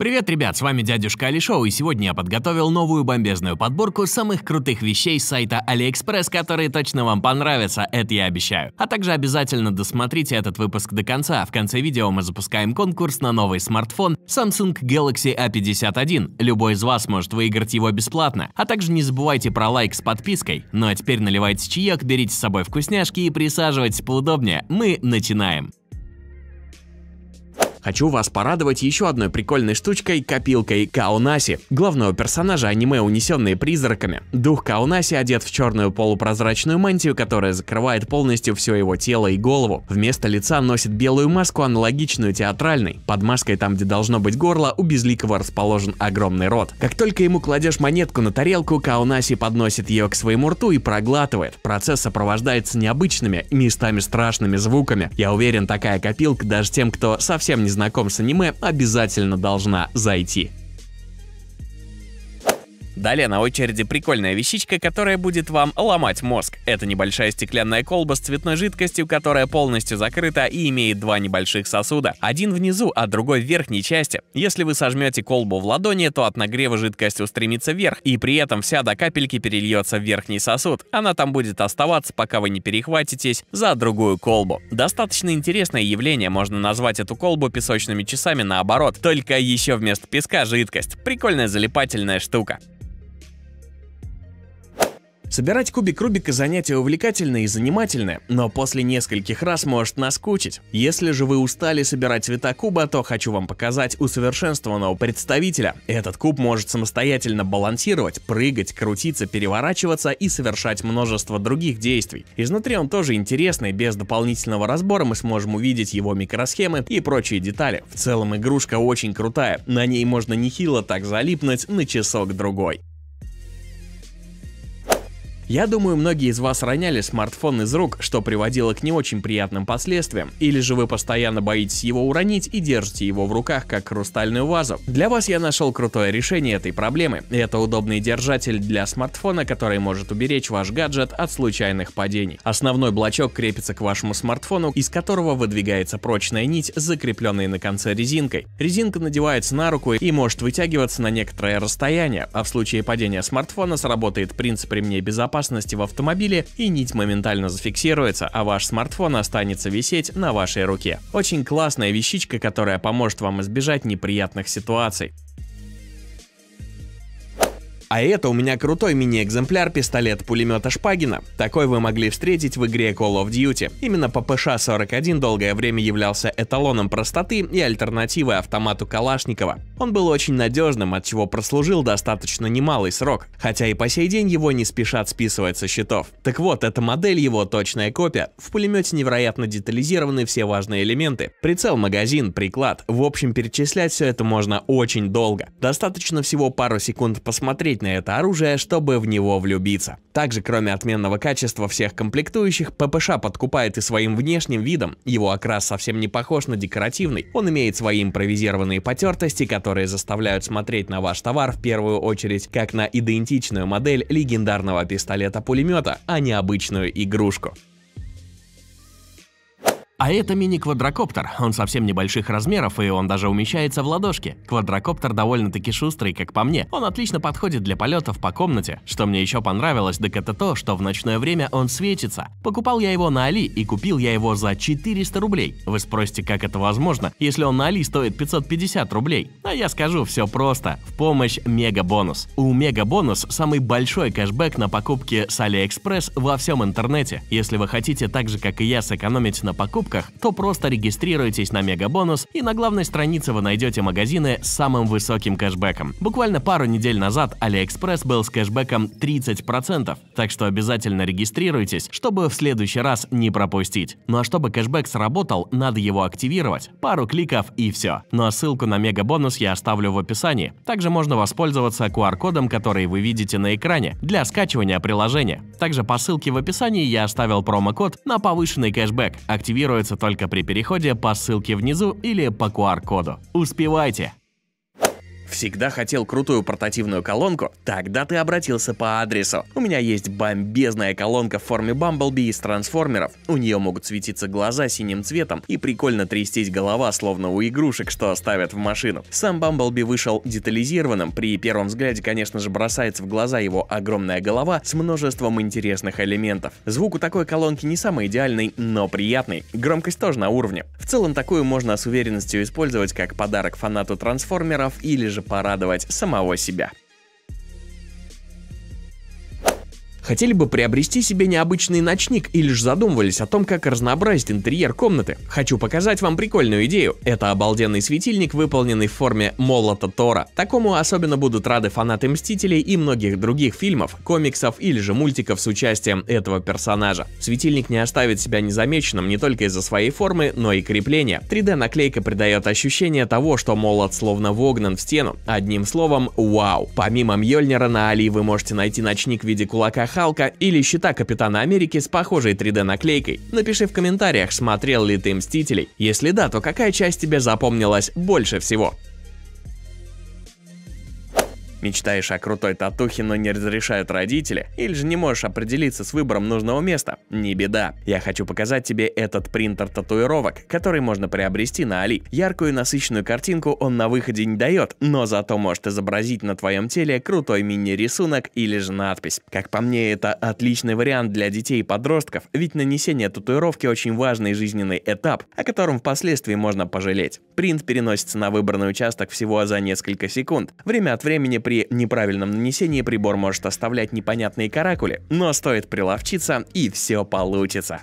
Привет, ребят, с вами дядюшка Алишоу, и сегодня я подготовил новую бомбезную подборку самых крутых вещей с сайта AliExpress, которые точно вам понравятся, это я обещаю. А также обязательно досмотрите этот выпуск до конца, в конце видео мы запускаем конкурс на новый смартфон Samsung Galaxy A51, любой из вас может выиграть его бесплатно. А также не забывайте про лайк с подпиской. Ну а теперь наливайте чаек, берите с собой вкусняшки и присаживайтесь поудобнее, мы начинаем. Хочу вас порадовать еще одной прикольной штучкой – копилкой Каунаси, главного персонажа аниме «Унесенные призраками». Дух Каунаси одет в черную полупрозрачную мантию, которая закрывает полностью все его тело и голову. Вместо лица носит белую маску, аналогичную театральной. Под маской там, где должно быть горло, у Безликого расположен огромный рот. Как только ему кладешь монетку на тарелку, Каунаси подносит ее к своему рту и проглатывает. Процесс сопровождается необычными местами страшными звуками. Я уверен, такая копилка даже тем, кто совсем не не знаком с аниме, обязательно должна зайти. Далее на очереди прикольная вещичка, которая будет вам ломать мозг. Это небольшая стеклянная колба с цветной жидкостью, которая полностью закрыта и имеет два небольших сосуда. Один внизу, а другой в верхней части. Если вы сожмете колбу в ладони, то от нагрева жидкость устремится вверх, и при этом вся до капельки перельется в верхний сосуд. Она там будет оставаться, пока вы не перехватитесь за другую колбу. Достаточно интересное явление, можно назвать эту колбу песочными часами наоборот, только еще вместо песка жидкость. Прикольная залипательная штука. Собирать кубик Рубика занятие увлекательное и занимательное, но после нескольких раз может наскучить. Если же вы устали собирать цвета куба, то хочу вам показать усовершенствованного представителя. Этот куб может самостоятельно балансировать, прыгать, крутиться, переворачиваться и совершать множество других действий. Изнутри он тоже интересный, без дополнительного разбора мы сможем увидеть его микросхемы и прочие детали. В целом игрушка очень крутая, на ней можно нехило так залипнуть на часок-другой. Я думаю, многие из вас роняли смартфон из рук, что приводило к не очень приятным последствиям. Или же вы постоянно боитесь его уронить и держите его в руках, как хрустальную вазу. Для вас я нашел крутое решение этой проблемы. Это удобный держатель для смартфона, который может уберечь ваш гаджет от случайных падений. Основной блочок крепится к вашему смартфону, из которого выдвигается прочная нить, закрепленная на конце резинкой. Резинка надевается на руку и может вытягиваться на некоторое расстояние, а в случае падения смартфона сработает принцип ремней безопасности безопасности в автомобиле и нить моментально зафиксируется, а ваш смартфон останется висеть на вашей руке. Очень классная вещичка, которая поможет вам избежать неприятных ситуаций. А это у меня крутой мини-экземпляр пистолет-пулемета Шпагина. Такой вы могли встретить в игре Call of Duty. Именно ППШ-41 долгое время являлся эталоном простоты и альтернативой автомату Калашникова. Он был очень надежным, от чего прослужил достаточно немалый срок, хотя и по сей день его не спешат списывать со счетов. Так вот, эта модель его точная копия. В пулемете невероятно детализированы все важные элементы. Прицел, магазин, приклад. В общем, перечислять все это можно очень долго. Достаточно всего пару секунд посмотреть смотреть на это оружие, чтобы в него влюбиться. Также, кроме отменного качества всех комплектующих, ППШ подкупает и своим внешним видом. Его окрас совсем не похож на декоративный. Он имеет свои импровизированные потертости, которые заставляют смотреть на ваш товар в первую очередь как на идентичную модель легендарного пистолета-пулемета, а не обычную игрушку. А это мини-квадрокоптер, он совсем небольших размеров и он даже умещается в ладошке. Квадрокоптер довольно-таки шустрый, как по мне, он отлично подходит для полетов по комнате. Что мне еще понравилось, так это то, что в ночное время он светится. Покупал я его на Али и купил я его за 400 рублей. Вы спросите, как это возможно, если он на Али стоит 550 рублей? А я скажу, все просто. В помощь мега-бонус. У мега-бонус самый большой кэшбэк на покупке с Алиэкспресс во всем интернете. Если вы хотите так же, как и я, сэкономить на покупке, покупках, то просто регистрируйтесь на Мегабонус и на главной странице вы найдете магазины с самым высоким кэшбэком. Буквально пару недель назад AliExpress был с кэшбэком 30%, так что обязательно регистрируйтесь, чтобы в следующий раз не пропустить. Ну а чтобы кэшбэк сработал, надо его активировать. Пару кликов и все. Ну а ссылку на мегабонус я оставлю в описании. Также можно воспользоваться QR-кодом, который вы видите на экране, для скачивания приложения. Также по ссылке в описании я оставил промокод на повышенный кэшбэк. Активируя откроется только при переходе по ссылке внизу или по QR-коду. Успевайте! Всегда хотел крутую портативную колонку? Тогда ты обратился по адресу. У меня есть бомбезная колонка в форме Бамблби из трансформеров. У нее могут светиться глаза синим цветом и прикольно трястись голова, словно у игрушек, что ставят в машину. Сам Бамблби вышел детализированным, при первом взгляде, конечно же, бросается в глаза его огромная голова с множеством интересных элементов. Звук у такой колонки не самый идеальный, но приятный. Громкость тоже на уровне. В целом такую можно с уверенностью использовать как подарок фанату трансформеров или же также порадовать самого себя. Хотели бы приобрести себе необычный ночник или же задумывались о том, как разнообразить интерьер комнаты? Хочу показать вам прикольную идею. Это обалденный светильник, выполненный в форме молота Тора. Такому особенно будут рады фанаты Мстителей и многих других фильмов, комиксов или же мультиков с участием этого персонажа. Светильник не оставит себя незамеченным не только из-за своей формы, но и крепления. 3D-наклейка придает ощущение того, что молот словно вогнан в стену. Одним словом, вау. Помимо Мьёльнира на Али вы можете найти ночник в виде кулака Халка или щита Капитана Америки с похожей 3D наклейкой? Напиши в комментариях, смотрел ли ты Мстителей. Если да, то какая часть тебе запомнилась больше всего? Мечтаешь о крутой татухе, но не разрешают родители? Или же не можешь определиться с выбором нужного места? Не беда. Я хочу показать тебе этот принтер татуировок, который можно приобрести на Али. Яркую насыщенную картинку он на выходе не дает, но зато может изобразить на твоем теле крутой мини-рисунок или же надпись. Как по мне, это отличный вариант для детей и подростков, ведь нанесение татуировки очень важный жизненный этап, о котором впоследствии можно пожалеть. Принт переносится на выбранный участок всего за несколько секунд. Время от времени при неправильном нанесении прибор может оставлять непонятные каракули, но стоит приловчиться и все получится.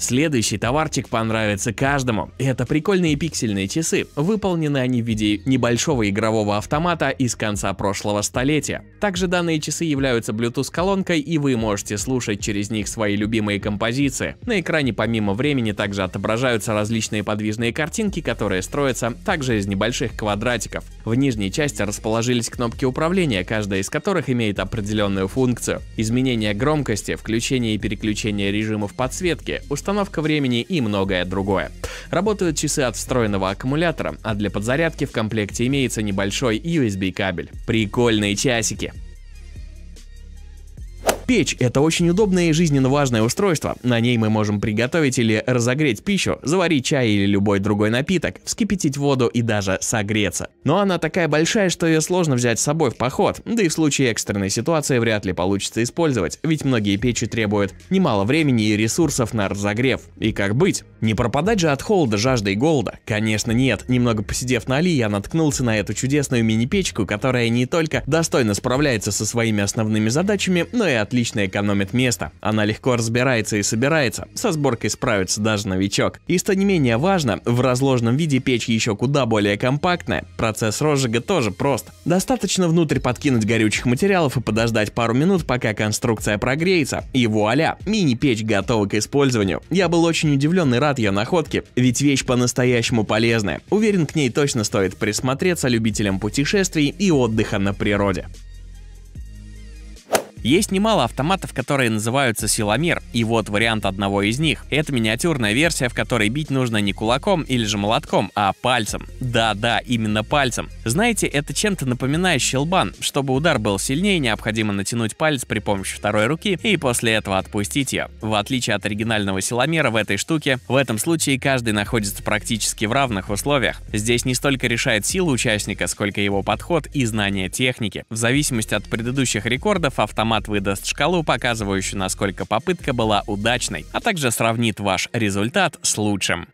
Следующий товарчик понравится каждому. Это прикольные пиксельные часы. Выполнены они в виде небольшого игрового автомата из конца прошлого столетия. Также данные часы являются Bluetooth-колонкой, и вы можете слушать через них свои любимые композиции. На экране помимо времени также отображаются различные подвижные картинки, которые строятся также из небольших квадратиков. В нижней части расположились кнопки управления, каждая из которых имеет определенную функцию. Изменение громкости, включение и переключение режимов подсветки, установка остановка времени и многое другое. Работают часы от встроенного аккумулятора, а для подзарядки в комплекте имеется небольшой USB-кабель. Прикольные часики! Печь – это очень удобное и жизненно важное устройство. На ней мы можем приготовить или разогреть пищу, заварить чай или любой другой напиток, вскипятить воду и даже согреться. Но она такая большая, что ее сложно взять с собой в поход, да и в случае экстренной ситуации вряд ли получится использовать, ведь многие печи требуют немало времени и ресурсов на разогрев. И как быть? Не пропадать же от холода, жажды и голода? Конечно нет. Немного посидев на Али, я наткнулся на эту чудесную мини-печку, которая не только достойно справляется со своими основными задачами, но и отлично отлично экономит место. Она легко разбирается и собирается. Со сборкой справится даже новичок. И что не менее важно, в разложенном виде печь еще куда более компактная. Процесс розжига тоже прост. Достаточно внутрь подкинуть горючих материалов и подождать пару минут, пока конструкция прогреется. И вуаля, мини-печь готова к использованию. Я был очень удивлен и рад ее находке, ведь вещь по-настоящему полезная. Уверен, к ней точно стоит присмотреться любителям путешествий и отдыха на природе. Есть немало автоматов, которые называются силомер, и вот вариант одного из них. Это миниатюрная версия, в которой бить нужно не кулаком или же молотком, а пальцем. Да-да, именно пальцем. Знаете, это чем-то напоминает щелбан. Чтобы удар был сильнее, необходимо натянуть палец при помощи второй руки и после этого отпустить ее. В отличие от оригинального силомера в этой штуке, в этом случае каждый находится практически в равных условиях. Здесь не столько решает сила участника, сколько его подход и знание техники. В зависимости от предыдущих рекордов автомат Автомат выдаст шкалу, показывающую, насколько попытка была удачной, а также сравнит ваш результат с лучшим.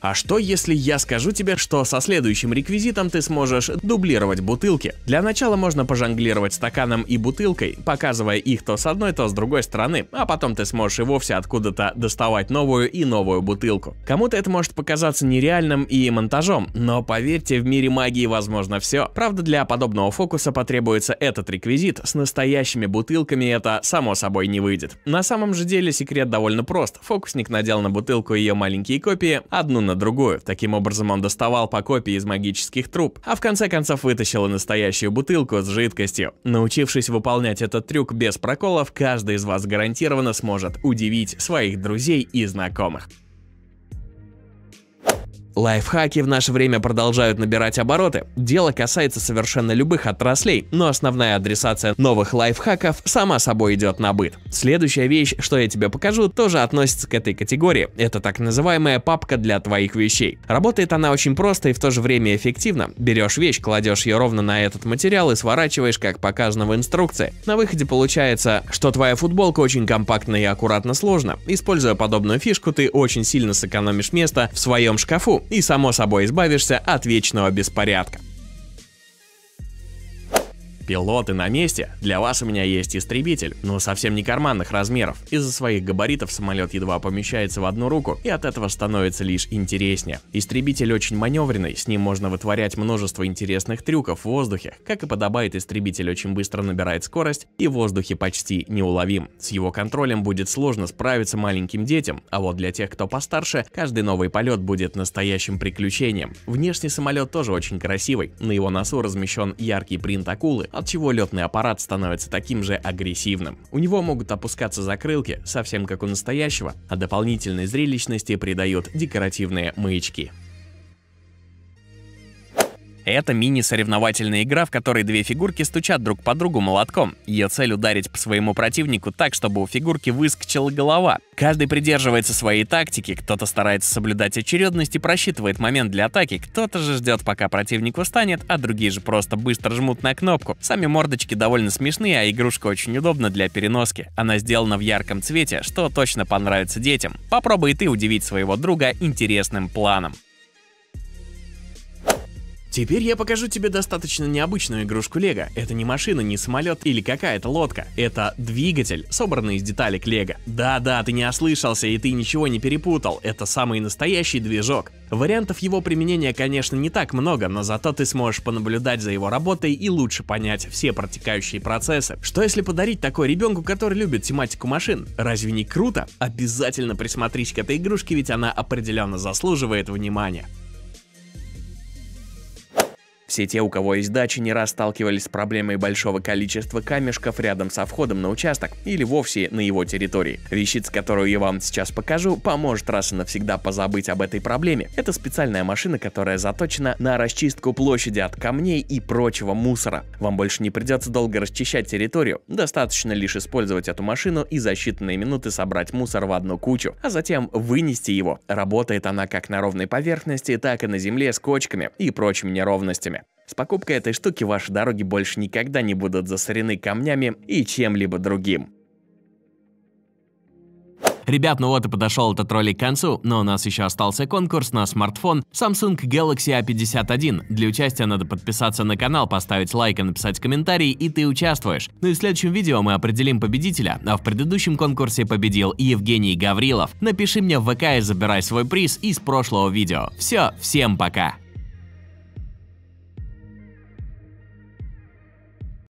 А что, если я скажу тебе, что со следующим реквизитом ты сможешь дублировать бутылки? Для начала можно пожонглировать стаканом и бутылкой, показывая их то с одной, то с другой стороны, а потом ты сможешь и вовсе откуда-то доставать новую и новую бутылку. Кому-то это может показаться нереальным и монтажом, но поверьте, в мире магии возможно все. Правда, для подобного фокуса потребуется этот реквизит, с настоящими бутылками это само собой не выйдет. На самом же деле секрет довольно прост. Фокусник надел на бутылку ее маленькие копии, одну на другую. Таким образом он доставал по копии из магических труб, а в конце концов вытащил и настоящую бутылку с жидкостью. Научившись выполнять этот трюк без проколов, каждый из вас гарантированно сможет удивить своих друзей и знакомых. Лайфхаки в наше время продолжают набирать обороты. Дело касается совершенно любых отраслей, но основная адресация новых лайфхаков сама собой идет на быт. Следующая вещь, что я тебе покажу, тоже относится к этой категории. Это так называемая папка для твоих вещей. Работает она очень просто и в то же время эффективно. Берешь вещь, кладешь ее ровно на этот материал и сворачиваешь, как показано в инструкции. На выходе получается, что твоя футболка очень компактна и аккуратно сложена. Используя подобную фишку, ты очень сильно сэкономишь место в своем шкафу и само собой избавишься от вечного беспорядка. Пилоты на месте. Для вас у меня есть истребитель, но совсем не карманных размеров. Из-за своих габаритов самолет едва помещается в одну руку, и от этого становится лишь интереснее. Истребитель очень маневренный, с ним можно вытворять множество интересных трюков в воздухе. Как и подобает, истребитель очень быстро набирает скорость и в воздухе почти неуловим. С его контролем будет сложно справиться маленьким детям, а вот для тех, кто постарше, каждый новый полет будет настоящим приключением. Внешний самолет тоже очень красивый. На его носу размещен яркий принт акулы, отчего летный аппарат становится таким же агрессивным. У него могут опускаться закрылки, совсем как у настоящего, а дополнительной зрелищности придают декоративные маячки. Это мини-соревновательная игра, в которой две фигурки стучат друг по другу молотком. Ее цель ударить по своему противнику так, чтобы у фигурки выскочила голова. Каждый придерживается своей тактики, кто-то старается соблюдать очередность и просчитывает момент для атаки, кто-то же ждет, пока противник устанет, а другие же просто быстро жмут на кнопку. Сами мордочки довольно смешные, а игрушка очень удобна для переноски. Она сделана в ярком цвете, что точно понравится детям. Попробуй и ты удивить своего друга интересным планом. Теперь я покажу тебе достаточно необычную игрушку Лего. Это не машина, не самолет или какая-то лодка. Это двигатель, собранный из деталей Лего. Да-да, ты не ослышался и ты ничего не перепутал. Это самый настоящий движок. Вариантов его применения, конечно, не так много, но зато ты сможешь понаблюдать за его работой и лучше понять все протекающие процессы. Что если подарить такой ребенку, который любит тематику машин? Разве не круто? Обязательно присмотрись к этой игрушке, ведь она определенно заслуживает внимания. Все те, у кого есть дачи, не раз сталкивались с проблемой большого количества камешков рядом со входом на участок или вовсе на его территории. Вещица, которую я вам сейчас покажу, поможет раз и навсегда позабыть об этой проблеме. Это специальная машина, которая заточена на расчистку площади от камней и прочего мусора. Вам больше не придется долго расчищать территорию, достаточно лишь использовать эту машину и за считанные минуты собрать мусор в одну кучу, а затем вынести его. Работает она как на ровной поверхности, так и на земле с кочками и прочими неровностями. С покупкой этой штуки ваши дороги больше никогда не будут засорены камнями и чем-либо другим. Ребят, ну вот и подошел этот ролик к концу, но у нас еще остался конкурс на смартфон Samsung Galaxy A51. Для участия надо подписаться на канал, поставить лайк и написать комментарий, и ты участвуешь. Ну и в следующем видео мы определим победителя, а в предыдущем конкурсе победил Евгений Гаврилов. Напиши мне в ВК и забирай свой приз из прошлого видео. Все, всем пока!